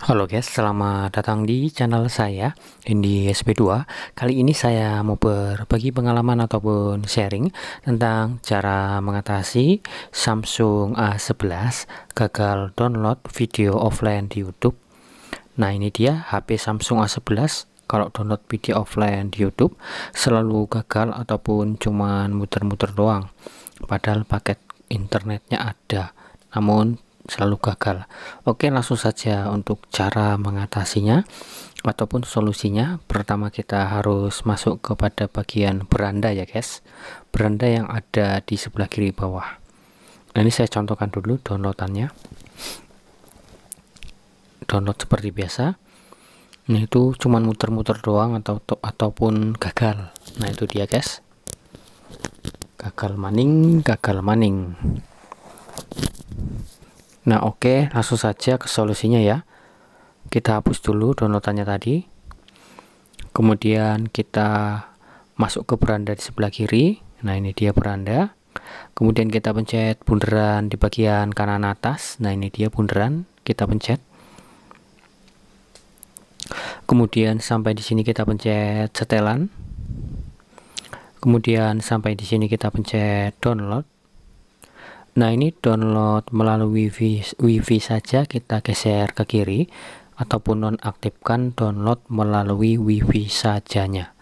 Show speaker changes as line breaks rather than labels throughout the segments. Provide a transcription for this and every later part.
Halo guys, selamat datang di channel saya Indi SP2. Kali ini saya mau berbagi pengalaman ataupun sharing tentang cara mengatasi Samsung A11 gagal download video offline di YouTube. Nah, ini dia HP Samsung A11 kalau download video offline di YouTube selalu gagal ataupun cuman muter-muter doang. Padahal paket internetnya ada, namun selalu gagal. Oke, langsung saja untuk cara mengatasinya ataupun solusinya. Pertama kita harus masuk kepada bagian beranda ya, guys. Beranda yang ada di sebelah kiri bawah. Nah, ini saya contohkan dulu downloadannya. Download seperti biasa. Nah, itu cuman muter-muter doang atau ataupun gagal. Nah, itu dia, guys gagal maning gagal maning Nah oke, okay, langsung saja ke solusinya ya. Kita hapus dulu downloadannya tadi. Kemudian kita masuk ke beranda di sebelah kiri. Nah ini dia beranda. Kemudian kita pencet bundaran di bagian kanan atas. Nah ini dia bundaran. Kita pencet. Kemudian sampai di sini kita pencet setelan. Kemudian sampai di sini kita pencet download. Nah ini download melalui wifi, wifi saja kita geser ke kiri ataupun nonaktifkan download melalui wifi sajanya.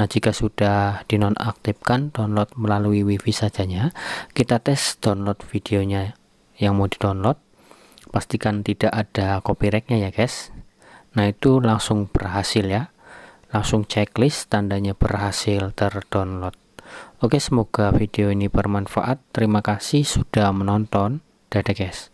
Nah jika sudah dinonaktifkan download melalui wifi sajanya, kita tes download videonya yang mau didownload. Pastikan tidak ada copyrightnya ya guys. Nah itu langsung berhasil ya. Langsung checklist tandanya berhasil terdownload. Oke, semoga video ini bermanfaat. Terima kasih sudah menonton. Dadah, guys.